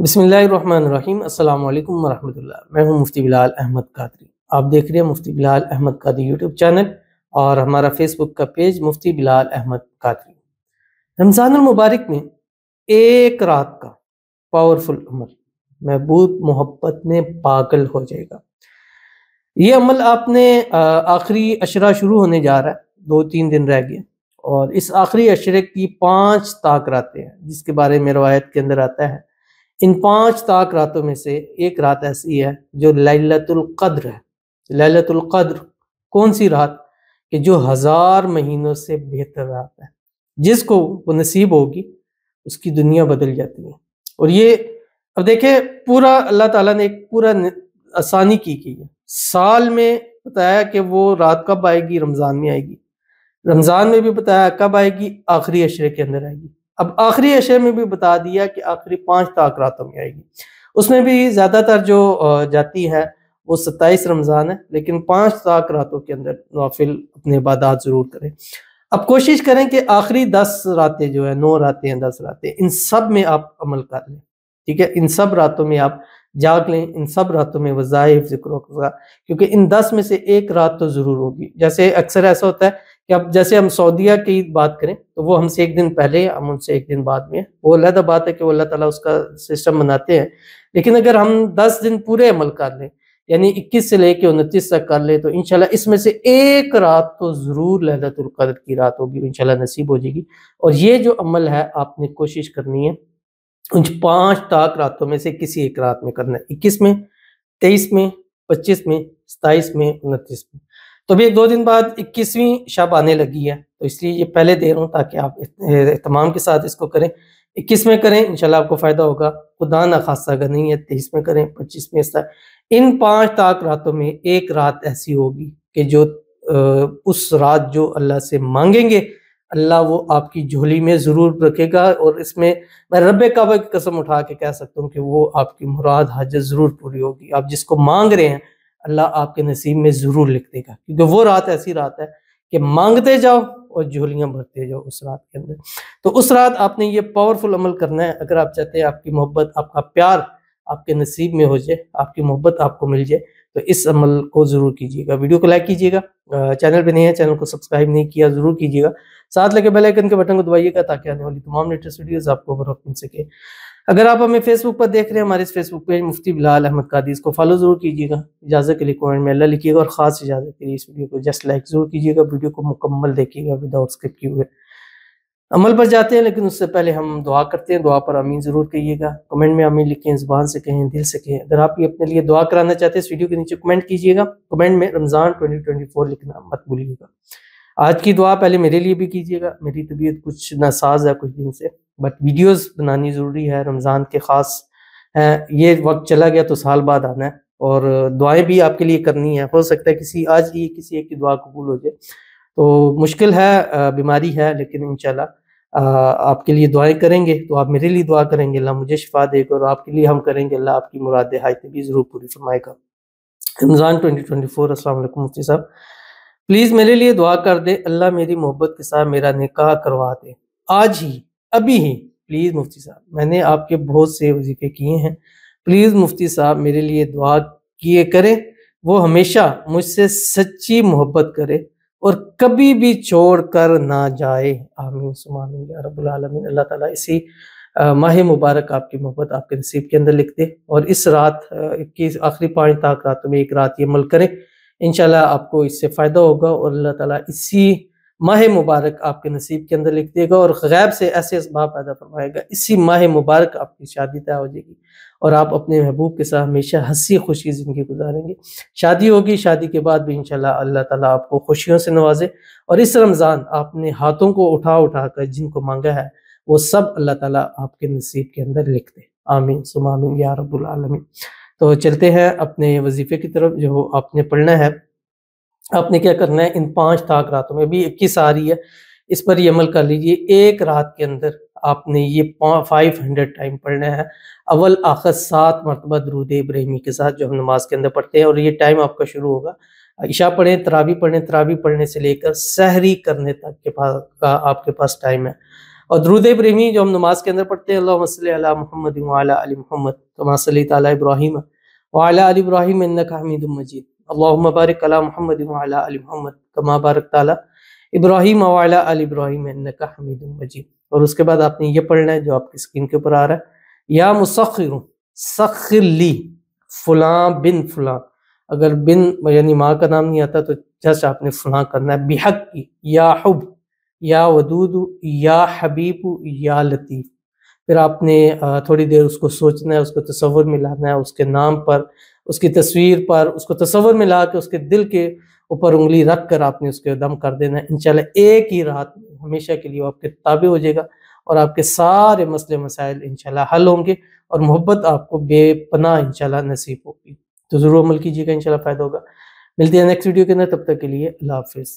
बसमीम अल्लाम वरहमल्ला मैं हूं मुफ्ती बिलाल अहमद कादरी आप देख रहे हैं मुफ्ती बिलाल अहमद कादरी यूट्यूब चैनल और हमारा फेसबुक का पेज मुफ्ती बिलाल अहमद कादरी रमज़ान मुबारक में एक रात का पावरफुल अमल महबूब मोहब्बत में पागल हो जाएगा ये अमल आपने आखिरी अशरा शुरू होने जा रहा है दो तीन दिन रह गए और इस आखिरी अशरे की पाँच रातें हैं जिसके बारे में रवायत के अंदर आता है इन पांच ताक रातों में से एक रात ऐसी है जो लैलतुल कद्र है लैलतुल कद्र कौन सी रात कि जो हजार महीनों से बेहतर रात है जिसको वो नसीब होगी उसकी दुनिया बदल जाती है और ये अब देखे पूरा अल्लाह ताला ने एक पूरा आसानी की की है साल में बताया कि वो रात कब आएगी रमज़ान में आएगी रमज़ान में भी बताया कब आएगी आखिरी अशरे के अंदर आएगी अब आखिरी अशर में भी बता दिया कि आखिरी पांच ताक रातों में आएगी उसमें भी ज़्यादातर जो जाती है वो सत्ताईस रमज़ान है लेकिन पांच ताक रातों के अंदर नाफिल अपने इबादत ज़रूर करें अब कोशिश करें कि आखिरी दस रातें जो है नौ रातें दस रातें इन सब में आप अमल कर लें ठीक है इन सब रातों में आप जाग लें इन सब रातों में वज़ाइफ जिक्र क्योंकि इन दस में से एक रात तो ज़रूर होगी जैसे अक्सर ऐसा होता है कि अब जैसे हम सऊदीया की बात करें तो वो हमसे एक दिन पहले हम उनसे एक दिन बाद में वो अलहदा बात है कि वो अल्लाह ताला उसका सिस्टम बनाते हैं लेकिन अगर हम 10 दिन पूरे अमल कर लें यानी 21 से लेके उनतीस तक कर ले तो इनशाला इसमें से एक रात तो ज़रूर लहदतुल्कदर की रात होगी इनशाला नसीब हो जाएगी और ये जो अमल है आपने कोशिश करनी है उन पाँच ताक रातों में से किसी एक रात में करना है इक्कीस में तेईस में पच्चीस में सताईस में उनतीस में तो अभी एक दो दिन बाद इक्कीसवीं शब आने लगी है तो इसलिए ये पहले दे रहा हूँ ताकि आप तमाम के साथ इसको करें इक्कीस में करें इनशाला आपको फ़ायदा होगा खुदा ना खासा अगर नहीं है तेईस में करें पच्चीस में ऐसा इन पाँच ताक रातों में एक रात ऐसी होगी कि जो उस रात जो अल्लाह से मांगेंगे अल्लाह वो आपकी झोली में ज़रूर रखेगा और इसमें मैं रब काबा की कसम उठा के कह सकता हूँ कि वो आपकी मुराद हाजत ज़रूर पूरी होगी आप जिसको मांग रहे हैं अल्लाह आपके नसीब में ज़रूर लिख देगा क्योंकि वो रात ऐसी रात है कि मांगते जाओ और झोलियाँ भरते जाओ उस रात के अंदर तो उस रात आपने ये पावरफुल अमल करना है अगर आप चाहते हैं आपकी मोहब्बत आपका प्यार आपके नसीब में हो जाए आपकी मोहब्बत आपको मिल जाए तो इस अमल को ज़रूर कीजिएगा वीडियो को लाइक कीजिएगा चैनल पे नहीं है चैनल को सब्सक्राइब नहीं किया ज़रूर कीजिएगा साथ लगे बेल आइकन के बटन को दबाइएगा ताकि आने वाली तमाम लेटेस्ट वीडियोस आपको खबर मिल सके अगर आप हमें फेसबुक पर देख रहे हैं हमारे इस फेसबुक पेज मुफ्ती बिलाल अहमद कादी इसको फॉलो जरूर कीजिएगा इजाज़त के लिए कमेंट में अल्लाह लिखिएगा और ख़ास इजाज़त के लिए इस वीडियो को जस्ट लाइक ज़रूर कीजिएगा वीडियो को मुकम्मल देखिएगा विदाउट स्क्रिप्ट किए हुए अमल पर जाते हैं लेकिन उससे पहले हम दुआ करते हैं दुआ पर अमीन ज़रूर कहिएगा कमेंट में अमीन लिखें ज़ुबान से कहें दिल से कहें अगर आप ये अपने लिए दुआ कराना चाहते हैं इस वीडियो के नीचे कमेंट कीजिएगा कमेंट में रमज़ान ट्वेंटी लिखना मत भूलिएगा आज की दुआ पहले मेरे लिए भी कीजिएगा मेरी तबीयत कुछ नासाज है कुछ दिन से बट वीडियोस बनानी ज़रूरी है रमज़ान के ख़ास ये वक्त चला गया तो साल बाद आना है और दुआएं भी आपके लिए करनी है हो सकता है किसी आज ही किसी एक की दुआ कबूल हो जाए तो मुश्किल है बीमारी है लेकिन इनशाला आपके लिए दुआएं करेंगे तो आप मेरे लिए दुआ करेंगे अल्लाह मुझे शिफा देगा और आपके लिए हम करेंगे अल्लाह आपकी मुराद हायतें भी ज़रूर पूरी फरमाएगा रमज़ान ट्वेंटी ट्वेंटी फोर अस्सलाम वालेकुम मुफ्ती साहब प्लीज़ मेरे लिए दुआ कर दे अल्लाह मेरी मोहब्बत के साथ मेरा निकाह करवा दे आज ही अभी ही प्लीज़ मुफ्ती साहब मैंने आपके बहुत से वजीफे किए हैं प्लीज़ मुफ्ती साहब मेरे लिए दुआ किए करें वो हमेशा मुझसे सच्ची मोहब्बत करे और कभी भी छोड़ कर ना जाए आमीन सुमामीन या रबालमीन अल्लाह ताला इसी माह मुबारक आपकी मोहब्बत आपके नसीब के अंदर लिख दे और इस रात की आखिरी पाँच ताक रातों में एक रात ये अमल करें इन आपको इससे फ़ायदा होगा और अल्लाह ताला इसी माह मुबारक आपके नसीब के अंदर लिख देगा और गैब से ऐसे इसबाब पैदा फरमाएगा इसी माह मुबारक आपकी शादी तय हो जाएगी और आप अपने महबूब के साथ हमेशा हंसी खुशी ज़िंदगी गुजारेंगे शादी होगी शादी के बाद भी इन अल्लाह ताला आपको खुशियों से नवाजे और इस रमज़ान आपने हाथों को उठा उठा कर जिनको मांगा है वो सब अल्लाह ताला आपके नसीब के अंदर लिख दे आमीन सुमामीन या रब्बुल आलमीन तो चलते हैं अपने वजीफ़े की तरफ जो आपने पढ़ना है आपने क्या करना है इन पांच ताक रातों में अभी इक्कीस आ रही है इस पर ये अमल कर लीजिए एक रात के अंदर आपने ये फाइव हंड्रेड टाइम पढ़ना है अवल आखिर सात मरतबा दरूद इब्राहिमी के साथ जो हम नमाज के अंदर पढ़ते हैं और ये टाइम आपका शुरू होगा ईशा पढ़ें तरावी पढ़ें तरावी पढ़ने से लेकर सहरी करने तक के पास का आपके पास टाइम है और दरूद इब्राहिमी जो हम नमाज के अंदर पढ़ते हैं अल्लाह मोहम्मद अली मोहम्मद तमासल तब्राहिम वाला अली इब्राहिम हमीद मजीद بارك على محمد وعلى ال محمد كما बारक ताला ابراهيم وعلى ال ابراهيم انك حميد مجيد और उसके बाद आपने ये पढ़ना है जो आपकी स्क्रीन के ऊपर आ रहा है या मुसखिर सखिर ली फुला बिन फुलां अगर बिन यानी माँ का नाम नहीं आता तो जस्ट आपने फुलां करना है बिहक की या हब या वदूद या हबीब या लतीफ़ फिर आपने थोड़ी देर उसको सोचना है उसको तस्वर में लाना है उसके नाम पर उसकी तस्वीर पर उसको तस्वर में ला के उसके दिल के ऊपर उंगली रख कर आपने उसके दम कर देना है इनशाला एक ही रात हमेशा के लिए वो आपके ताबे हो जाएगा और आपके सारे मसले मसाइल इनशाला हल होंगे और मोहब्बत आपको बेपना इनशाला नसीब होगी तो ज़रूर अमल कीजिएगा इनशाला फ़ायदा होगा मिलते हैं नेक्स्ट वीडियो के अंदर तब तक के लिए अल्लाह हाफिज़